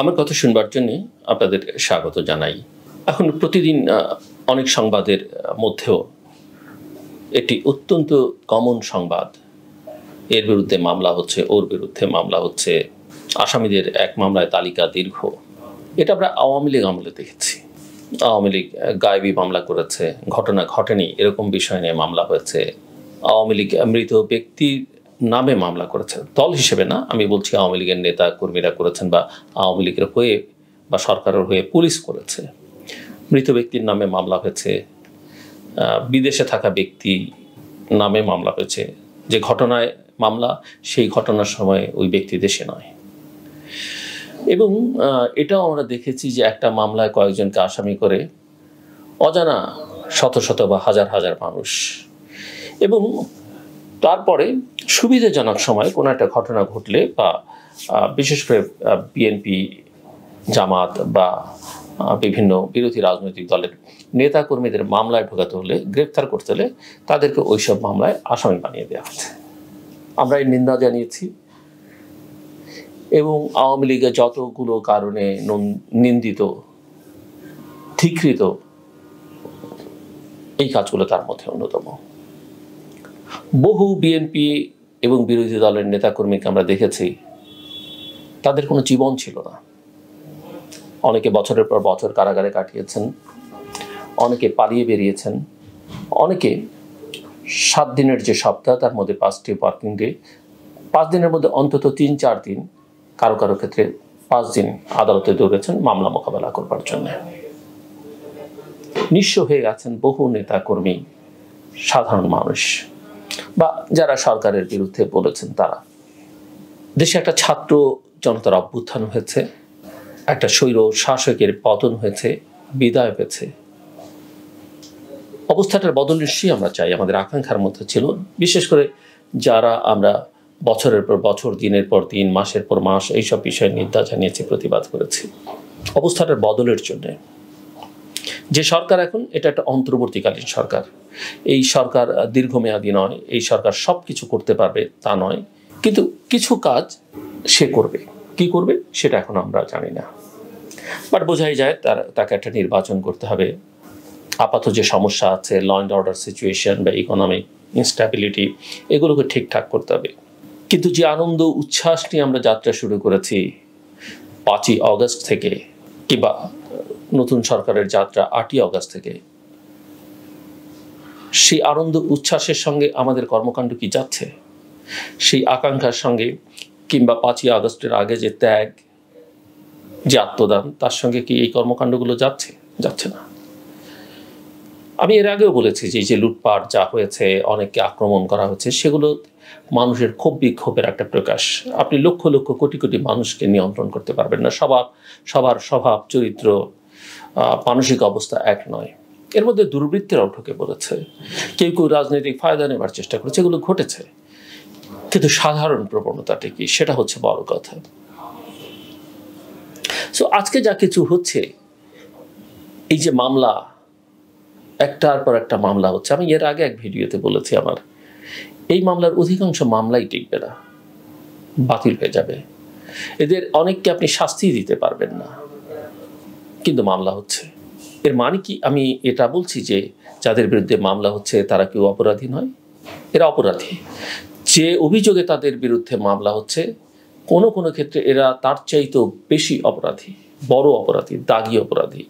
আমার কথা শুনবার জন্য আপনাদের স্বাগত জানাই এখন প্রতিদিন অনেক সংবাদের মধ্যেও এটি অত্যন্ত কমন সংবাদ এর বিরুদ্ধে মামলা হচ্ছে ওর বিরুদ্ধে মামলা হচ্ছে আসামিদের এক মামলায় তালিকা দীর্ঘ এটা আমরা আওয়ামী লীগ আমলে দেখেছি আওয়ামী লীগ গায়েবি মামলা করেছে ঘটনা ঘটেনি এরকম বিষয় নিয়ে মামলা হয়েছে আওয়ামী লীগ মৃত ব্যক্তির নামে মামলা করেছেন দল হিসেবে না আমি বলছি আওয়ামী লীগের নেতা কর্মীরা করেছেন বা আওয়ামী লীগের হয়ে বা সরকারের হয়ে পুলিশ করেছে মৃত ব্যক্তির নামে মামলা হয়েছে বিদেশে থাকা ব্যক্তি নামে মামলা হয়েছে যে ঘটনায় মামলা সেই ঘটনার সময় ওই ব্যক্তি দেশে নয় এবং এটাও আমরা দেখেছি যে একটা মামলায় কয়েকজনকে আসামি করে অজানা শত শত বা হাজার হাজার মানুষ এবং তারপরে সুবিধাজনক সময়ে কোনো একটা ঘটনা ঘটলে বা বিশেষ করে বিএনপি জামাত বা বিভিন্ন বিরোধী রাজনৈতিক দলের নেতা কর্মীদের মামলায় ঢোকাতে হলে গ্রেপ্তার করতে হলে তাদেরকে ওইসব মামলায় আসামি বানিয়ে দেওয়া হচ্ছে আমরা এই নিন্দা জানিয়েছি এবং আওয়ামী লীগের যতগুলো কারণে নিন্দিত ঠিকৃত এই কাজগুলো তার মধ্যে অন্যতম বহু বিএনপি এবং বিরোধী দলের নেতাকর্মীকে আমরা দেখেছি তাদের কোনো জীবন ছিল না অনেকে বছরের পর বছর কারাগারে কাটিয়েছেন অনেকে পালিয়ে বেরিয়েছেন অনেকে সাত দিনের যে সপ্তাহ তার মধ্যে পাঁচটি ওয়ার্কিং ডে পাঁচ দিনের মধ্যে অন্তত তিন চার দিন কারো কারো ক্ষেত্রে পাঁচ দিন আদালতে দৌড়েছেন মামলা মোকাবেলা করবার জন্য নিঃস্ব হয়ে গেছেন বহু নেতাকর্মী সাধারণ মানুষ বা যারা সরকারের বিরুদ্ধে বলেছেন তারা দেশে একটা ছাত্র জনতার অভ্যুত্থান হয়েছে একটা স্বৈর শাসকের পতন হয়েছে বিদায় হয়েছে অবস্থাটার বদল নিশ্চয়ই আমরা চাই আমাদের আকাঙ্ক্ষার মধ্যে ছিল বিশেষ করে যারা আমরা বছরের পর বছর দিনের পর দিন মাসের পর মাস এইসব বিষয়ে নির্দা জানিয়েছি প্রতিবাদ করেছি অবস্থাটার বদলের জন্যে যে সরকার এখন এটা একটা অন্তর্বর্তীকালীন সরকার এই সরকার দীর্ঘমেয়াদী নয় এই সরকার সব কিছু করতে পারবে তা নয় কিন্তু কিছু কাজ সে করবে কি করবে সেটা এখন আমরা জানি না বাট বোঝাই যায় তার তাকে একটা নির্বাচন করতে হবে আপাত যে সমস্যা আছে ল অ্যান্ড অর্ডার সিচুয়েশন বা ইকোনমিক ইনস্টাবিলিটি এগুলোকে ঠিকঠাক করতে হবে কিন্তু যে আনন্দ উচ্ছ্বাস নিয়ে আমরা যাত্রা শুরু করেছি পাঁচই অগস্ট থেকে কিংবা নতুন সরকারের যাত্রা আটই অগাস্ট থেকে সেই আনন্দ উচ্ছ্বাসের সঙ্গে আমাদের কর্মকাণ্ড কি যাচ্ছে সেই আকাঙ্ক্ষার সঙ্গে কিংবা পাঁচই আগস্টের আগে যে ত্যাগ যে আত্মদান তার সঙ্গে কি এই কর্মকাণ্ডগুলো যাচ্ছে যাচ্ছে না আমি এর আগেও বলেছি যে যে লুটপাট যা হয়েছে অনেককে আক্রমণ করা হয়েছে সেগুলো মানুষের ক্ষোভ বিক্ষোভের একটা প্রকাশ আপনি লক্ষ লক্ষ কোটি কোটি মানুষকে নিয়ন্ত্রণ করতে পারবেন না সবার সবার স্বভাব চরিত্র মানসিক অবস্থা এক নয় এর মধ্যে দুর্বৃত্তেরাও ঢুকে পড়েছে কেউ কেউ রাজনৈতিক ফায়দা নেবার চেষ্টা করেছে এগুলো ঘটেছে কিন্তু সাধারণ প্রবণতাটি কি সেটা হচ্ছে বড় কথা সো আজকে যা কিছু হচ্ছে এই যে মামলা একটার পর একটা মামলা হচ্ছে আমি এর আগে এক ভিডিওতে বলেছি আমার এই মামলার অধিকাংশ মামলাই টিকবে না বাতিল হয়ে যাবে এদের অনেককে আপনি শাস্তি দিতে পারবেন না কিন্তু মামলা হচ্ছে এর মানে কি আমি এটা বলছি যে যাদের বিরুদ্ধে মামলা হচ্ছে তারা কেউ অপরাধী নয় এরা অপরাধী যে অভিযোগে তাদের বিরুদ্ধে মামলা হচ্ছে কোনো কোনো ক্ষেত্রে এরা তার চাইতেও বেশি অপরাধী বড় অপরাধী দাগি অপরাধী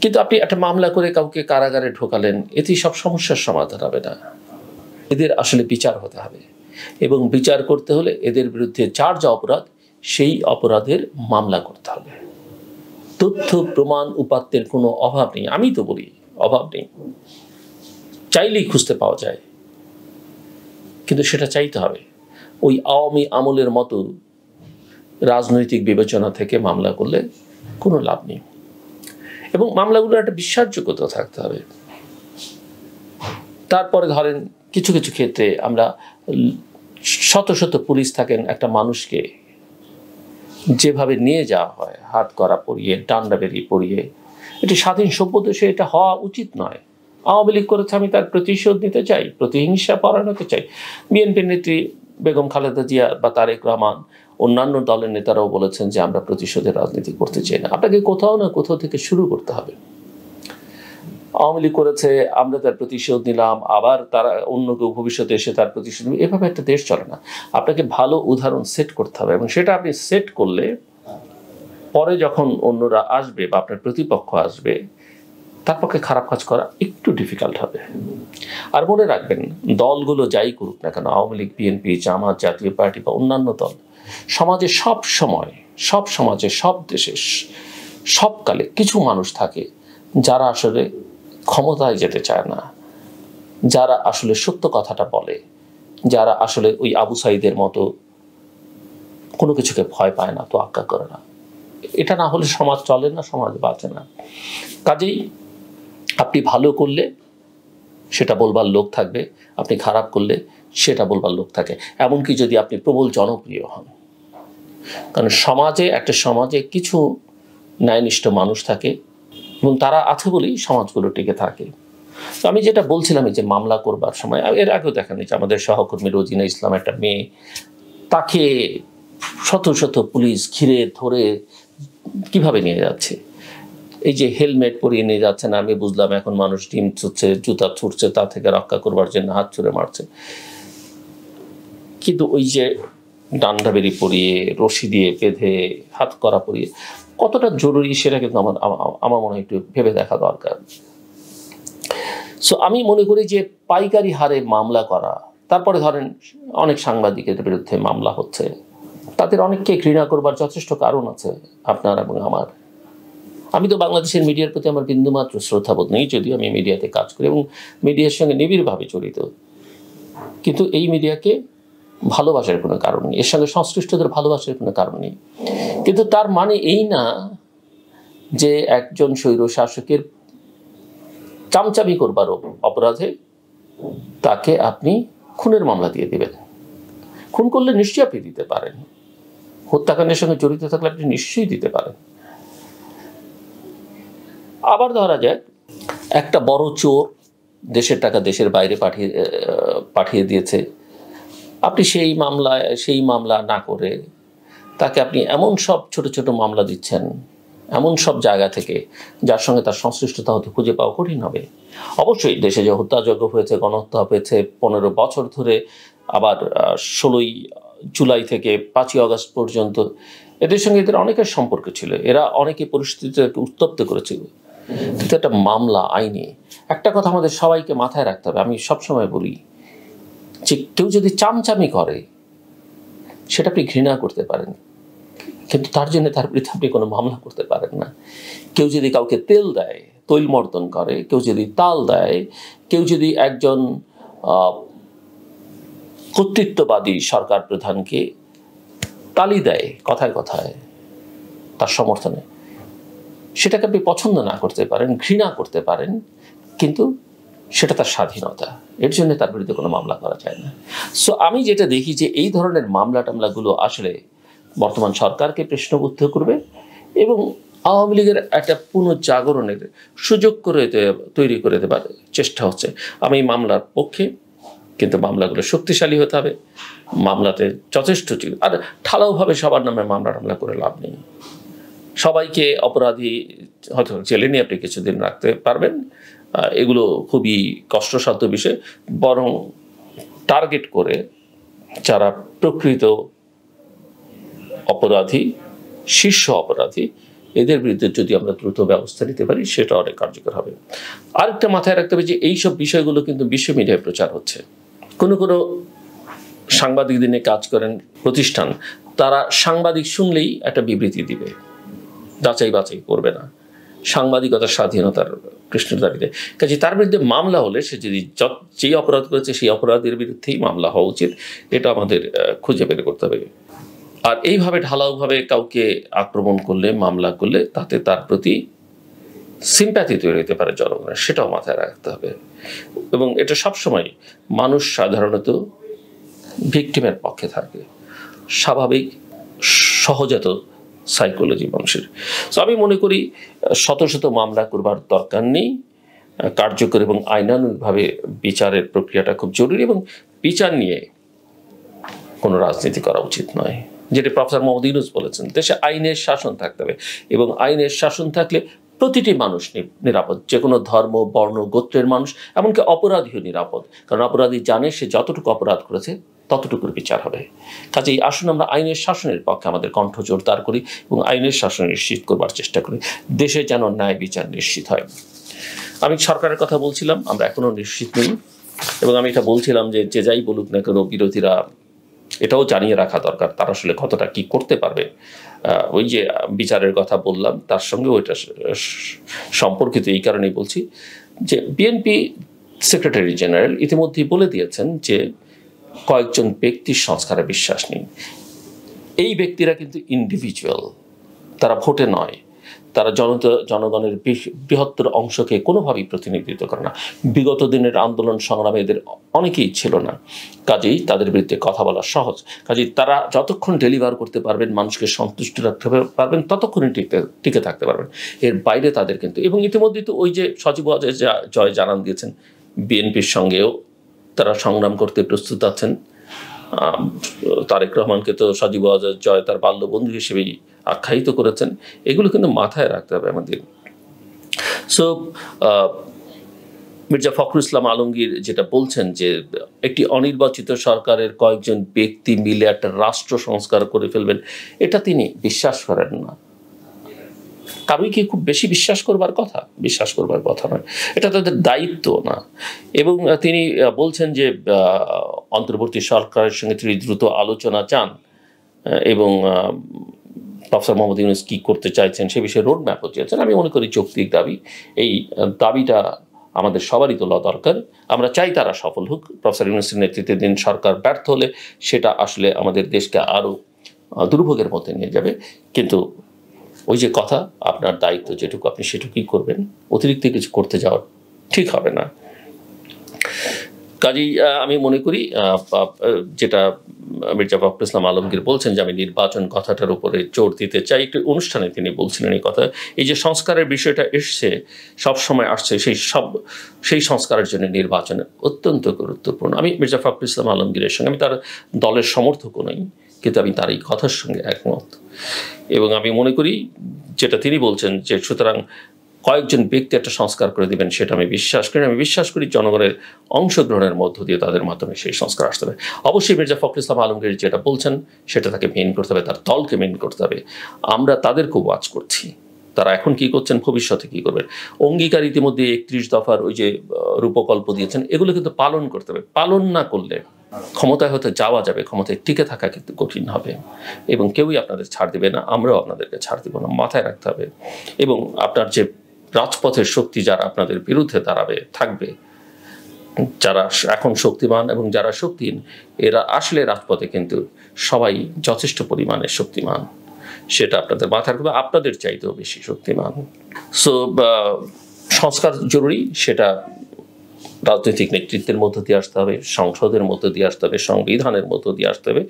কিন্তু আপনি একটা মামলা করে কাউকে কারাগারে ঢোকালেন এতে সব সমস্যার সমাধান হবে না এদের আসলে বিচার হতে হবে এবং বিচার করতে হলে এদের বিরুদ্ধে যার যা অপরাধ সেই অপরাধের মামলা করতে হবে তথ্য প্রমাণ উপাত্তের কোনো অভাব নেই আমি তো বলি অভাব নেই চাইলেই খুঁজতে পাওয়া যায় কিন্তু সেটা চাইতে হবে ওই আওয়ামী আমলের মতো রাজনৈতিক বিবেচনা থেকে মামলা করলে কোনো লাভ নেই এবং মামলাগুলোর একটা বিশ্বাসযোগ্যতা থাকতে হবে তারপরে ধরেন কিছু কিছু ক্ষেত্রে আমরা শত শত পুলিশ থাকেন একটা মানুষকে যেভাবে নিয়ে যাওয়া হয় হাত করা পরিয়ে ডান্ডা বেরিয়ে পরিয়ে এটি স্বাধীন সভ্য দেশে এটা হওয়া উচিত নয় আওয়ামী লীগ করেছে আমি তার প্রতিশোধ নিতে চাই প্রতিহিংসা পরায়ণ হতে চাই বিএনপি নেত্রী বেগম খালেদা জিয়া বা তারেক রহমান অন্যান্য দলের নেতারাও বলেছেন যে আমরা প্রতিশোধের রাজনীতি করতে চাই না আপনাকে কোথাও না কোথাও থেকে শুরু করতে হবে আওয়ামী লীগ করেছে আমরা তার প্রতিশোধ নিলাম আবার তারা অন্য কেউ ভবিষ্যতে এসে তার প্রতিশোধ নিল এভাবে একটা দেশ চলে না আপনাকে ভালো উদাহরণ সেট করতে হবে এবং সেটা আপনি সেট করলে পরে যখন অন্যরা আসবে বা আপনার প্রতিপক্ষ আসবে তার পক্ষে খারাপ কাজ করা একটু ডিফিকাল্ট হবে আর মনে রাখবেন দলগুলো যাই করুক না কেন আওয়ামী লীগ বিএনপি জামাত জাতীয় পার্টি বা অন্যান্য দল সমাজে সব সময় সব সমাজে সব দেশে সবকালে কিছু মানুষ থাকে যারা আসলে ক্ষমতায় যেতে চায় না যারা আসলে সত্য কথাটা বলে যারা আসলে ওই আবু সাইদের মতো কোনো কিছুকে ভয় পায় না তো আজ্ঞা করে না এটা না হলে সমাজ চলে না সমাজ বাঁচে না কাজেই আপনি ভালো করলে সেটা বলবার লোক থাকবে আপনি খারাপ করলে সেটা বলবার লোক থাকে এমনকি যদি আপনি প্রবল জনপ্রিয় হন কারণ সমাজে একটা সমাজে কিছু ন্যায়নিষ্ঠ মানুষ থাকে এবং তারা আছে বলেই সমাজগুলো টিকে থাকে তো আমি যেটা বলছিলাম যে মামলা করবার সময় এর আগেও দেখা নিচ্ছে আমাদের সহকর্মী রোজিনা ইসলাম একটা মেয়ে তাকে শত শত পুলিশ ঘিরে ধরে কিভাবে নিয়ে যাচ্ছে এই যে হেলমেট পরিয়ে নিয়ে যাচ্ছে না আমি বুঝলাম এখন মানুষ ডিম ছুটছে জুতা ছুটছে তা থেকে রক্ষা করবার জন্য হাত ছুড়ে মারছে কিন্তু ওই যে ডান্ডাবেরি পরিয়ে রশি দিয়ে বেঁধে হাত করা পরিয়ে কতটা জরুরি সেটা কিন্তু আমার আমার মনে হয় একটু ভেবে দেখা দরকার সো আমি মনে করি যে পাইকারি হারে মামলা করা তারপরে ধরেন অনেক সাংবাদিকের বিরুদ্ধে মামলা হচ্ছে তাদের অনেককে ঘৃণা করবার যথেষ্ট কারণ আছে আপনার এবং আমার আমি তো বাংলাদেশের মিডিয়ার প্রতি আমার বিন্দুমাত্র শ্রদ্ধাবোধ নেই যদিও আমি মিডিয়াতে কাজ করি এবং মিডিয়ার সঙ্গে নিবিড়ভাবে জড়িত কিন্তু এই মিডিয়াকে ভালোবাসার কোনো কারণ নেই এর সঙ্গে সংশ্লিষ্টদের ভালোবাসার কোনো কারণ নেই কিন্তু তার মানে এই না যে একজন স্বৈর শাসকের চামচাবি করবার অপরাধে তাকে আপনি খুনের মামলা দিয়ে দেবেন খুন করলে নিশ্চয়ই আপনি দিতে পারেন হত্যাকাণ্ডের সঙ্গে জড়িত থাকলে আপনি নিশ্চয়ই দিতে পারেন আবার ধরা যাক একটা বড় চোর দেশের টাকা দেশের বাইরে পাঠিয়ে পাঠিয়ে দিয়েছে আপনি সেই মামলায় সেই মামলা না করে তাকে আপনি এমন সব ছোট ছোট মামলা দিচ্ছেন এমন সব জায়গা থেকে যার সঙ্গে তার সংশ্লিষ্টতা হতে খুঁজে পাওয়া কঠিন হবে অবশ্যই দেশে যে হত্যাযজ্ঞ হয়েছে গণহত্যা হয়েছে পনেরো বছর ধরে আবার ষোলোই জুলাই থেকে পাঁচই অগস্ট পর্যন্ত এদের সঙ্গে এদের অনেকের সম্পর্ক ছিল এরা অনেকে পরিস্থিতিটাকে উত্তপ্ত করেছিল কিন্তু একটা মামলা আইনে একটা কথা আমাদের সবাইকে মাথায় রাখতে হবে আমি সবসময় বলি যে কেউ যদি চামচামি করে সেটা আপনি ঘৃণা করতে পারেন কিন্তু তার জন্য তার বিরুদ্ধে আপনি কোনো মামলা করতে পারেন না কেউ যদি কাউকে তেল দেয় তৈল মর্দন করে কেউ যদি তাল দেয় কেউ যদি একজন কর্তৃত্ববাদী সরকার প্রধানকে তালি দেয় কথায় কথায় তার সমর্থনে সেটাকে আপনি পছন্দ না করতে পারেন ঘৃণা করতে পারেন কিন্তু সেটা তার স্বাধীনতা এর জন্য তার বিরুদ্ধে কোনো মামলা করা যায় না সো আমি যেটা দেখি যে এই ধরনের মামলা টামলাগুলো আসলে বর্তমান সরকারকে প্রশ্নবুদ্ধ করবে এবং আওয়ামী লীগের একটা পুনর্জাগরণের সুযোগ করে তৈরি করে দেবার চেষ্টা হচ্ছে আমি মামলার পক্ষে কিন্তু মামলাগুলো শক্তিশালী হতে হবে মামলাতে যথেষ্ট আর ঠালাওভাবে সবার নামে মামলা টামলা করে লাভ নেই সবাইকে অপরাধী হয়তো জেলে নিয়ে আপনি কিছুদিন রাখতে পারবেন এগুলো খুবই কষ্টসাধ্য বিষয় বরং টার্গেট করে যারা প্রকৃত অপরাধী শীর্ষ অপরাধী এদের বিরুদ্ধে যদি আমরা দ্রুত ব্যবস্থা নিতে পারি সেটা অনেক কার্যকর হবে আরেকটা মাথায় রাখতে হবে যে এইসব বিষয়গুলো কিন্তু বিশ্ব মিডিয়ায় প্রচার হচ্ছে কোনো কোনো সাংবাদিক দিনে কাজ করেন প্রতিষ্ঠান তারা সাংবাদিক শুনলেই একটা বিবৃতি দিবে যাচাই বাছাই করবে না সাংবাদিকতার স্বাধীনতার কৃষ্ণের দাবিতে কাজে তার বিরুদ্ধে মামলা হলে সে যদি যেই অপরাধ করেছে সেই অপরাধের বিরুদ্ধেই মামলা হওয়া উচিত এটা আমাদের খুঁজে বের করতে হবে আর এইভাবে ঢালাওভাবে কাউকে আক্রমণ করলে মামলা করলে তাতে তার প্রতি সিম্প্যাথি তৈরি হতে পারে জনগণের সেটাও মাথায় রাখতে হবে এবং এটা সবসময় মানুষ সাধারণত ভিকটিমের পক্ষে থাকে স্বাভাবিক সহজাত সাইকোলজি মানুষের সো আমি মনে করি শত শত মামলা করবার দরকার নেই কার্যকর এবং আইনানুভাবে বিচারের প্রক্রিয়াটা খুব জরুরি এবং বিচার নিয়ে কোনো রাজনীতি করা উচিত নয় যেটি প্রফেসর মোহাম্মদ ইউনুস বলেছেন দেশে আইনের শাসন থাকতে হবে এবং আইনের শাসন থাকলে প্রতিটি মানুষ নিরাপদ যে কোনো ধর্ম বর্ণ গোত্রের মানুষ এমনকি অপরাধীও নিরাপদ কারণ অপরাধী জানে সে যতটুকু অপরাধ করেছে ততটুকুর বিচার হবে কাজেই আসুন আমরা আইনের শাসনের পক্ষে আমাদের কণ্ঠ জোরদার করি এবং আইনের শাসন নিশ্চিত করবার চেষ্টা করি দেশে যেন ন্যায় বিচার নিশ্চিত হয় আমি সরকারের কথা বলছিলাম আমরা এখনও নিশ্চিত নই এবং আমি এটা বলছিলাম যে যে যাই বলুক না কেন বিরোধীরা এটাও জানিয়ে রাখা দরকার তারা আসলে কতটা কি করতে পারবে ওই যে বিচারের কথা বললাম তার সঙ্গে ওইটা সম্পর্কিত এই কারণেই বলছি যে বিএনপি সেক্রেটারি জেনারেল ইতিমধ্যেই বলে দিয়েছেন যে কয়েকজন ব্যক্তির সংস্কারে বিশ্বাস নেই এই ব্যক্তিরা কিন্তু ইন্ডিভিজুয়াল তারা ভোটে নয় তারা জনতা জনগণের বৃহত্তর অংশকে কোনোভাবেই প্রতিনিধিত্ব করে না বিগত দিনের আন্দোলন সংগ্রামে এদের অনেকেই ছিল না কাজেই তাদের বিরুদ্ধে কথা বলা সহজ কাজেই তারা যতক্ষণ ডেলিভার করতে পারবেন মানুষকে সন্তুষ্ট রাখতে পারবেন ততক্ষণই টিকে টিকে থাকতে পারবেন এর বাইরে তাদের কিন্তু এবং ইতিমধ্যে তো ওই যে সচিব জয় জানান দিয়েছেন বিএনপির সঙ্গেও তারা সংগ্রাম করতে প্রস্তুত আছেন তারেক রহমানকে তো সজীব জয় তার বাল্যবন্ধু হিসেবেই আখ্যায়িত করেছেন এগুলো কিন্তু মাথায় রাখতে হবে আমাদের সো মির্জা ফখরুল ইসলাম আলমগীর যেটা বলছেন যে একটি অনির্বাচিত সরকারের কয়েকজন ব্যক্তি মিলে একটা রাষ্ট্র সংস্কার করে ফেলবেন এটা তিনি বিশ্বাস করেন না কারোই কি খুব বেশি বিশ্বাস করবার কথা বিশ্বাস করবার কথা নয় এটা তাদের দায়িত্ব না এবং তিনি বলছেন যে অন্তর্বর্তী সরকারের সঙ্গে তিনি দ্রুত আলোচনা চান এবং প্রফেসর মোহাম্মদ ইউনুস কী করতে চাইছেন সে বিষয়ে রোড ম্যাপও চেয়েছেন আমি মনে করি যৌক্তিক দাবি এই দাবিটা আমাদের সবারই তোলা দরকার আমরা চাই তারা সফল হোক প্রফেসর ইউনুসের নেতৃত্বে দিন সরকার ব্যর্থ হলে সেটা আসলে আমাদের দেশকে আরও দুর্ভোগের মধ্যে নিয়ে যাবে কিন্তু ওই যে কথা আপনার দায়িত্ব যেটুকু আপনি সেটুকুই করবেন অতিরিক্ত কিছু করতে যাওয়ার ঠিক হবে না কাজেই আমি মনে করি যেটা মির্জা ফখরুল ইসলাম আলমগীর বলছেন যে আমি নির্বাচন কথাটার উপরে জোর দিতে চাই একটি অনুষ্ঠানে তিনি বলছিলেন এই কথা এই যে সংস্কারের বিষয়টা এসছে সব সময় আসছে সেই সব সেই সংস্কারের জন্য নির্বাচন অত্যন্ত গুরুত্বপূর্ণ আমি মির্জা ফখরুল ইসলাম আলমগীরের সঙ্গে আমি তার দলের সমর্থকও নই কিন্তু আমি তার এই কথার সঙ্গে একমত এবং আমি মনে করি যেটা তিনি বলছেন যে সুতরাং কয়েকজন ব্যক্তি একটা সংস্কার করে দিবেন সেটা আমি বিশ্বাস করি আমি বিশ্বাস করি জনগণের অংশগ্রহণের মধ্য দিয়ে তাদের মাধ্যমে সেই সংস্কার আসতে হবে অবশ্যই মির্জা ফখর ইসলাম আলমগীর যেটা বলছেন সেটা তাকে মেন করতে হবে তার দলকে মেন করতে হবে আমরা তাদেরকেও ওয়াচ করছি তারা এখন কি করছেন ভবিষ্যতে কি করবেন অঙ্গীকার ইতিমধ্যে একত্রিশ দফার ওই যে রূপকল্প দিয়েছেন এগুলো কিন্তু পালন করতে হবে পালন না করলে ক্ষমতায় হতে যাওয়া যাবে ক্ষমতায় টিকে থাকা কিন্তু কঠিন হবে এবং কেউই আপনাদের ছাড় দেবে না আমরাও আপনাদেরকে ছাড় দেবো না মাথায় রাখতে হবে এবং আপনার যে রাজপথের শক্তি যারা আপনাদের বিরুদ্ধে দাঁড়াবে থাকবে যারা এখন শক্তিমান এবং যারা শক্তিহীন এরা আসলে রাজপথে কিন্তু সবাই যথেষ্ট পরিমাণে শক্তিমান সেটা আপনাদের মাথায় রাখবে আপনাদের চাইতেও বেশি শক্তিমান সো সংস্কার জরুরি সেটা রাজনৈতিক নেতৃত্বের মধ্য দিয়ে আসতে হবে সংসদের মধ্য দিয়ে আসতে হবে সংবিধানের মধ্য দিয়ে আসতে হবে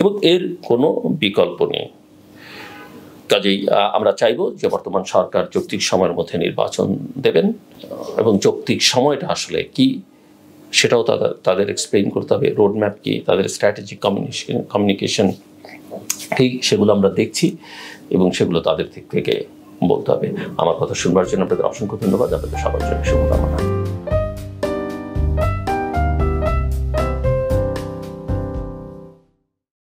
এবং এর কোনো বিকল্প নেই কাজেই আমরা চাইব যে বর্তমান সরকার যৌক্তিক সময়ের মধ্যে নির্বাচন দেবেন এবং যৌক্তিক সময়টা আসলে কি সেটাও তাদের তাদের এক্সপ্লেন করতে হবে রোডম্যাপ কি তাদের স্ট্র্যাটেজিক কমিউনিকেশন কমিউনিকেশন ঠিক সেগুলো আমরা দেখছি এবং সেগুলো তাদের দিক থেকে বলতে হবে আমার কথা শুনবার জন্য আপনাদের অসংখ্য ধন্যবাদ আপনাদের সবার জন্য শুভকামনা